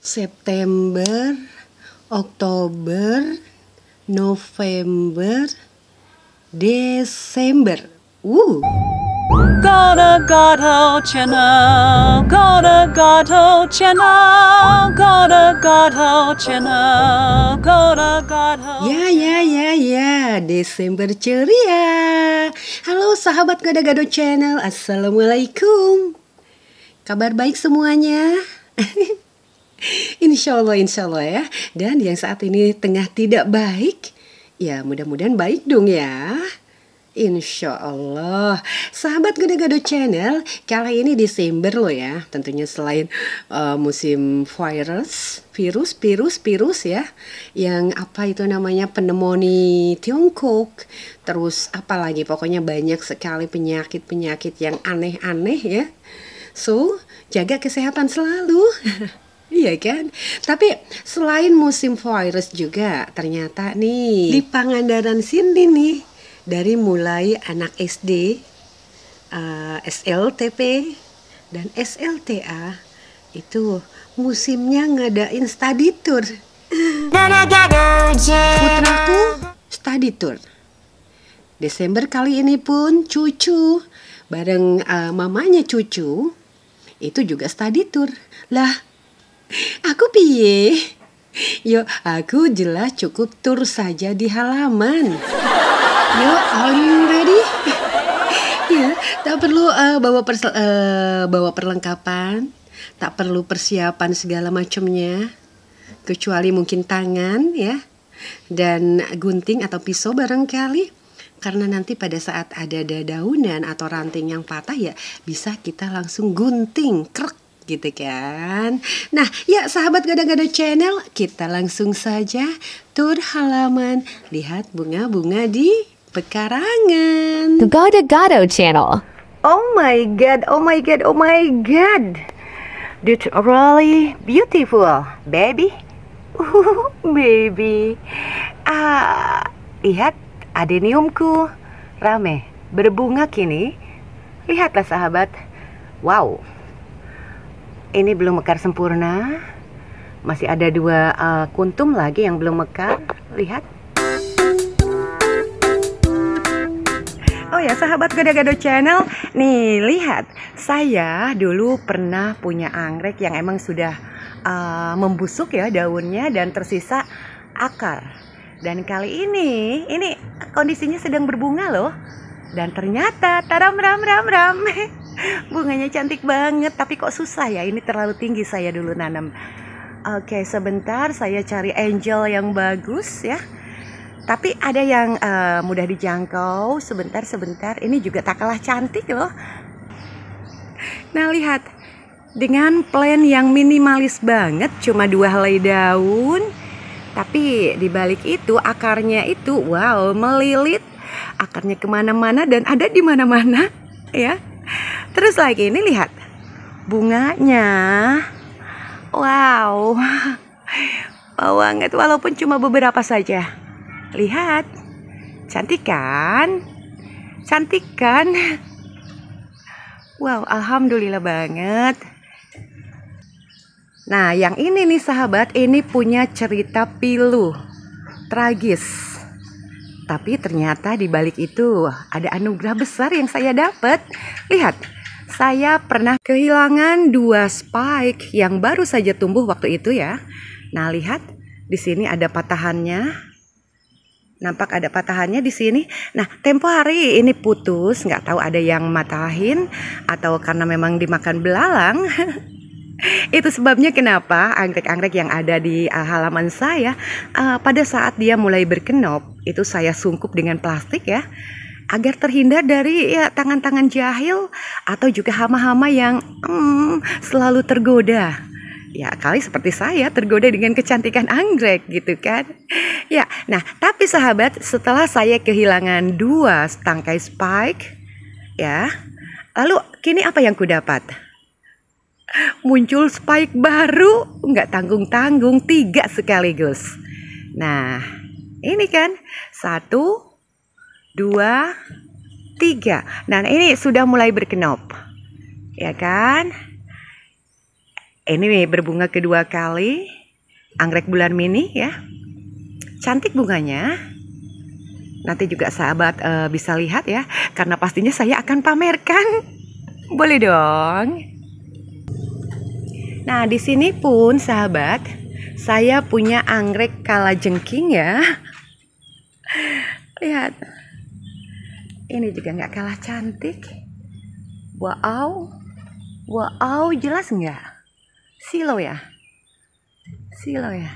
September, Oktober, November, Desember. Uh. Gotta Gotta Channel, Gotta Gotta Channel, Gotta Gotta Channel, Gotta Gotta. Ya ya ya ya, Desember ceria. Halo sahabat Goda Gado Channel, assalamualaikum. Kabar baik semuanya. insya Allah, insya Allah ya. Dan yang saat ini tengah tidak baik, ya mudah-mudahan baik dong ya. Insya Allah Sahabat Gado-Gado Channel Kali ini Desember loh ya Tentunya selain uh, musim virus Virus, virus, virus ya Yang apa itu namanya pneumonia Tiongkok Terus apalagi pokoknya banyak sekali penyakit-penyakit yang aneh-aneh ya So jaga kesehatan selalu Iya kan? Tapi selain musim virus juga ternyata nih di Pangandaran sini nih dari mulai anak SD, uh, eh, SLTP dan SLTA itu musimnya ngadain study tour. Putraku study tour. Desember kali ini pun cucu bareng uh, mamanya cucu itu juga study tour. Lah Aku piye? Yo, aku jelas cukup tur saja di halaman. Yo, are you ready? ya, tak perlu uh, bawa persel, uh, bawa perlengkapan, tak perlu persiapan segala macamnya, kecuali mungkin tangan ya dan gunting atau pisau barangkali karena nanti pada saat ada daunan atau ranting yang patah ya bisa kita langsung gunting krek gitu kan. Nah, ya sahabat gada-gada channel, kita langsung saja tur halaman lihat bunga-bunga di pekarangan. gado-gado channel. Oh my god, oh my god, oh my god. That's really beautiful, baby. Uh, baby. Ah, lihat adeniumku rame berbunga kini. Lihatlah sahabat. Wow, ini belum mekar sempurna masih ada dua uh, kuntum lagi yang belum mekar lihat Oh ya sahabat gado-gado channel Nih lihat Saya dulu pernah punya anggrek yang emang sudah uh, membusuk ya daunnya Dan tersisa akar Dan kali ini Ini kondisinya sedang berbunga loh Dan ternyata taram ram ram ram Bunganya cantik banget, tapi kok susah ya? Ini terlalu tinggi saya dulu nanam. Oke, sebentar saya cari angel yang bagus ya. Tapi ada yang uh, mudah dijangkau, sebentar sebentar. Ini juga tak kalah cantik loh. Nah, lihat. Dengan plan yang minimalis banget, cuma dua helai daun, tapi dibalik itu akarnya itu wow melilit akarnya kemana-mana dan ada di mana-mana ya Terus lagi ini lihat bunganya. Wow. Wow banget walaupun cuma beberapa saja. Lihat. Cantik kan? Cantik kan? Wow, alhamdulillah banget. Nah, yang ini nih sahabat, ini punya cerita pilu. Tragis. Tapi ternyata di balik itu ada anugerah besar yang saya dapat. Lihat, saya pernah kehilangan dua spike yang baru saja tumbuh waktu itu ya. Nah, lihat di sini ada patahannya. Nampak ada patahannya di sini. Nah, tempo hari ini putus, nggak tahu ada yang matahin atau karena memang dimakan belalang. Itu sebabnya kenapa anggrek-anggrek yang ada di uh, halaman saya uh, pada saat dia mulai berkenop itu saya sungkup dengan plastik ya agar terhindar dari ya tangan-tangan jahil atau juga hama-hama yang mm, selalu tergoda. Ya kali seperti saya tergoda dengan kecantikan anggrek gitu kan. Ya, nah tapi sahabat setelah saya kehilangan dua tangkai spike ya, lalu kini apa yang kudapat? dapat? muncul spike baru nggak tanggung-tanggung tiga sekaligus. Nah, ini kan satu, dua, tiga. Nah, ini sudah mulai berkenop, ya kan? Ini berbunga kedua kali, anggrek bulan mini ya. Cantik bunganya. Nanti juga sahabat uh, bisa lihat ya, karena pastinya saya akan pamerkan. Boleh dong. Nah, di sini pun sahabat, saya punya anggrek kalajengking ya. Lihat. Ini juga nggak kalah cantik. Wow. Wow, jelas nggak? Silo ya. Silo ya.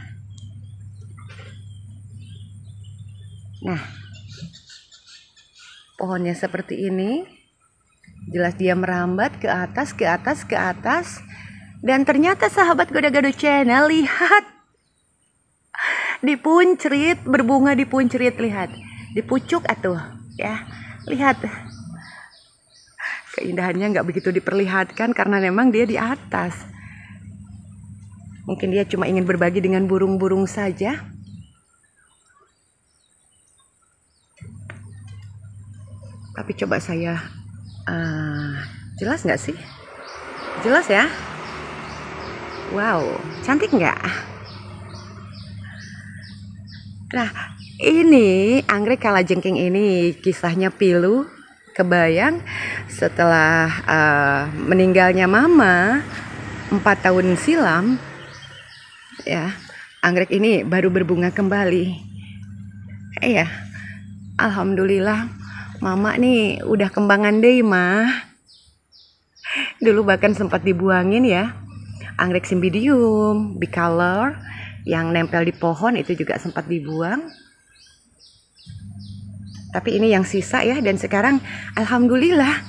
Nah, pohonnya seperti ini. Jelas dia merambat ke atas, ke atas, ke atas dan ternyata sahabat Godagado Channel, lihat. Di puncrit, berbunga di puncrit, lihat. Di pucuk atuh, ya. Lihat. Keindahannya nggak begitu diperlihatkan karena memang dia di atas. Mungkin dia cuma ingin berbagi dengan burung-burung saja. Tapi coba saya, uh, jelas nggak sih? Jelas ya? Wow, cantik nggak? Nah, ini anggrek kalajengking ini kisahnya pilu. Kebayang setelah uh, meninggalnya mama 4 tahun silam, ya anggrek ini baru berbunga kembali. Eh ya, alhamdulillah mama nih udah kembangan deh mah. Dulu bahkan sempat dibuangin ya anggrek simbidium bicolor yang nempel di pohon itu juga sempat dibuang tapi ini yang sisa ya dan sekarang alhamdulillah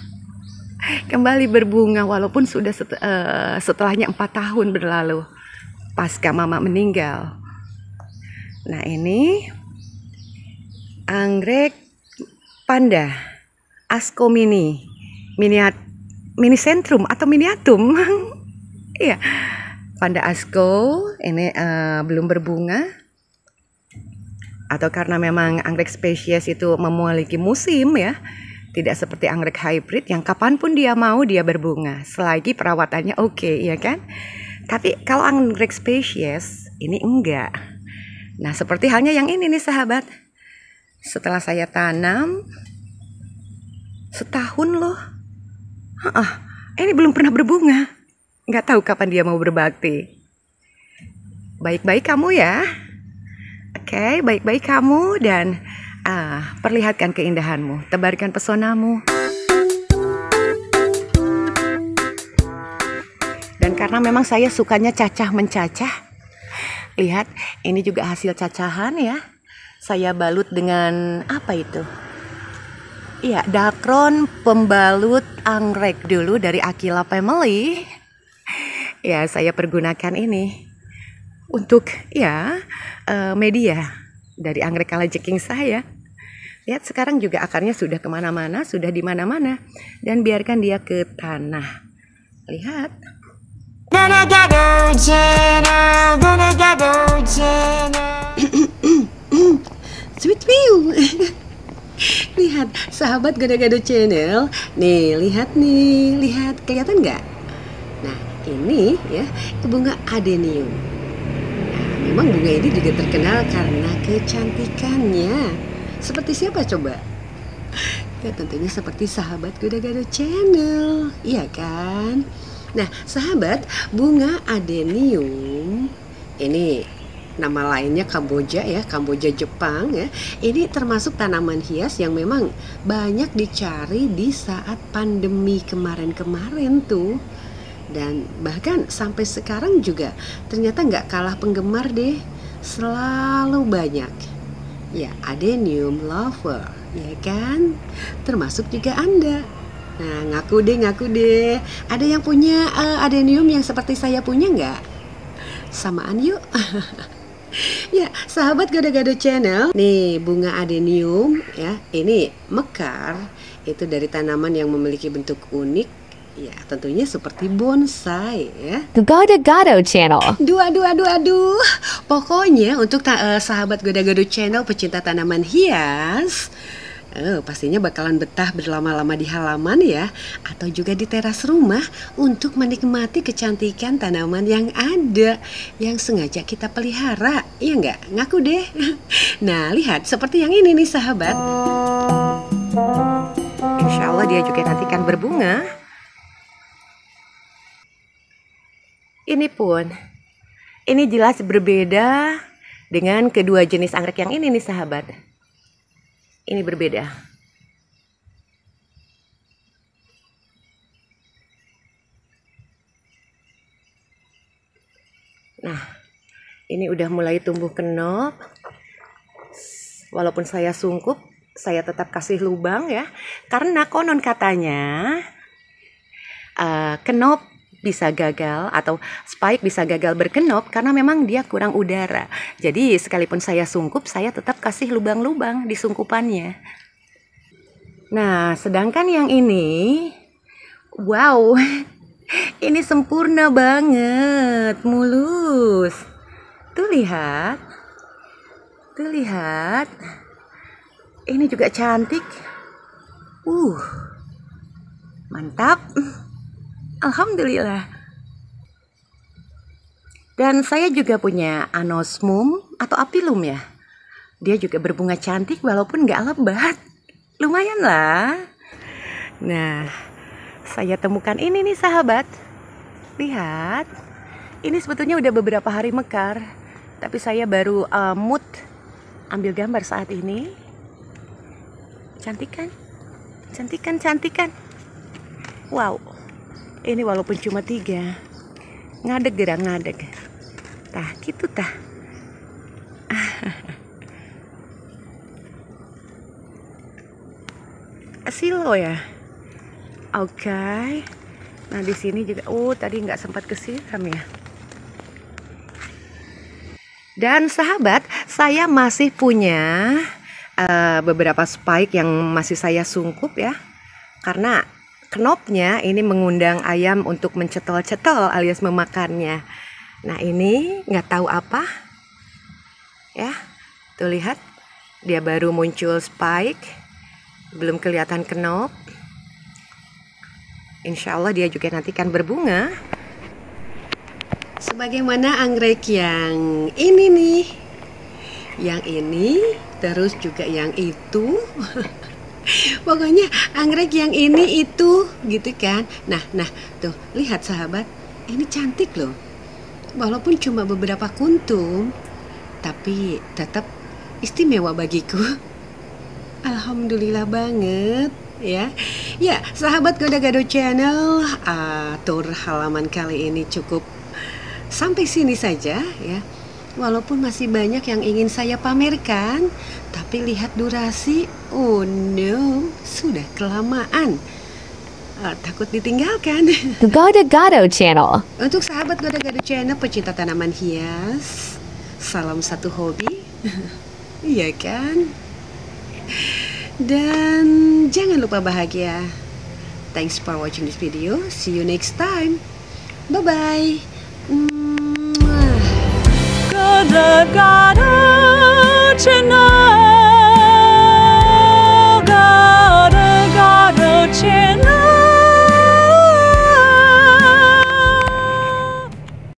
kembali berbunga walaupun sudah eh, setelahnya empat tahun berlalu pasca mama meninggal nah ini anggrek panda asco mini miniat sentrum atau miniatum Iya. Panda Asko ini uh, belum berbunga atau karena memang anggrek spesies itu memiliki musim ya. Tidak seperti anggrek hybrid yang kapanpun dia mau dia berbunga selagi perawatannya oke okay, ya kan. Tapi kalau anggrek spesies ini enggak. Nah seperti halnya yang ini nih sahabat. Setelah saya tanam setahun loh. Ah, ini belum pernah berbunga nggak tahu kapan dia mau berbakti. Baik-baik kamu ya. Oke, okay, baik-baik kamu dan ah, perlihatkan keindahanmu, tebarkan pesonamu. Dan karena memang saya sukanya cacah mencacah. Lihat, ini juga hasil cacahan ya. Saya balut dengan apa itu? Iya, dakron pembalut anggrek dulu dari Akila Family ya saya pergunakan ini untuk ya uh, media dari anggrek kalajengking saya. Lihat sekarang juga akarnya sudah kemana-mana, sudah di mana-mana dan biarkan dia ke tanah. Lihat. Sweet view. lihat sahabat gado-gado channel. Nih lihat nih, lihat kelihatan nggak? Nah ini ya itu bunga adenium. Nah, memang bunga ini juga terkenal karena kecantikannya. Seperti siapa coba? Ya tentunya seperti sahabat Kuda Gado Channel, iya kan? Nah, sahabat, bunga adenium ini nama lainnya Kamboja ya, Kamboja Jepang ya. Ini termasuk tanaman hias yang memang banyak dicari di saat pandemi kemarin-kemarin tuh dan bahkan sampai sekarang juga ternyata nggak kalah penggemar deh selalu banyak ya adenium lover ya kan termasuk juga anda nah ngaku deh ngaku deh ada yang punya uh, adenium yang seperti saya punya nggak samaan yuk ya sahabat gado-gado channel nih bunga adenium ya ini mekar itu dari tanaman yang memiliki bentuk unik Ya, tentunya seperti bonsai ya. Goda Gado Channel. dua dua dua aduh. Pokoknya untuk ta- uh, sahabat Goda Gado Channel pecinta tanaman hias, uh, pastinya bakalan betah berlama-lama di halaman ya, atau juga di teras rumah untuk menikmati kecantikan tanaman yang ada, yang sengaja kita pelihara, ya nggak? Ngaku deh. Nah, lihat seperti yang ini nih sahabat. Insya Allah dia juga nantikan berbunga. Ini pun, ini jelas berbeda dengan kedua jenis anggrek yang ini nih sahabat. Ini berbeda. Nah, ini udah mulai tumbuh kenop. Walaupun saya sungkup, saya tetap kasih lubang ya. Karena konon katanya uh, kenop bisa gagal atau spike bisa gagal berkenop karena memang dia kurang udara. Jadi sekalipun saya sungkup, saya tetap kasih lubang-lubang di sungkupannya. Nah, sedangkan yang ini, wow, ini sempurna banget, mulus. Tuh lihat, tuh lihat, ini juga cantik. Uh, mantap. Alhamdulillah. Dan saya juga punya anosmum atau apilum ya. Dia juga berbunga cantik walaupun nggak lebat. Lumayan lah. Nah, saya temukan ini nih sahabat. Lihat, ini sebetulnya udah beberapa hari mekar. Tapi saya baru uh, mood ambil gambar saat ini. Cantik kan? Cantik kan, cantik kan? Wow ini walaupun cuma tiga ngadeg gerang ngadeg tah gitu tah silo ya oke okay. nah di sini juga oh tadi nggak sempat ke kami ya dan sahabat saya masih punya uh, beberapa spike yang masih saya sungkup ya karena knopnya ini mengundang ayam untuk mencetol-cetol alias memakannya. Nah ini nggak tahu apa, ya tuh lihat dia baru muncul spike, belum kelihatan knop. Insya Allah dia juga nanti akan berbunga. Sebagaimana anggrek yang ini nih, yang ini terus juga yang itu. pokoknya anggrek yang ini itu gitu kan nah nah tuh lihat sahabat ini cantik loh walaupun cuma beberapa kuntum tapi tetap istimewa bagiku alhamdulillah banget ya ya sahabat goda gado channel uh, tour halaman kali ini cukup sampai sini saja ya Walaupun masih banyak yang ingin saya pamerkan, tapi lihat durasi, oh no, sudah kelamaan. Uh, takut ditinggalkan. Gado Gado Channel. Untuk sahabat Gado Gado Channel pecinta tanaman hias, salam satu hobi. iya kan? Dan jangan lupa bahagia. Thanks for watching this video. See you next time. Bye bye. Mm. Son of God,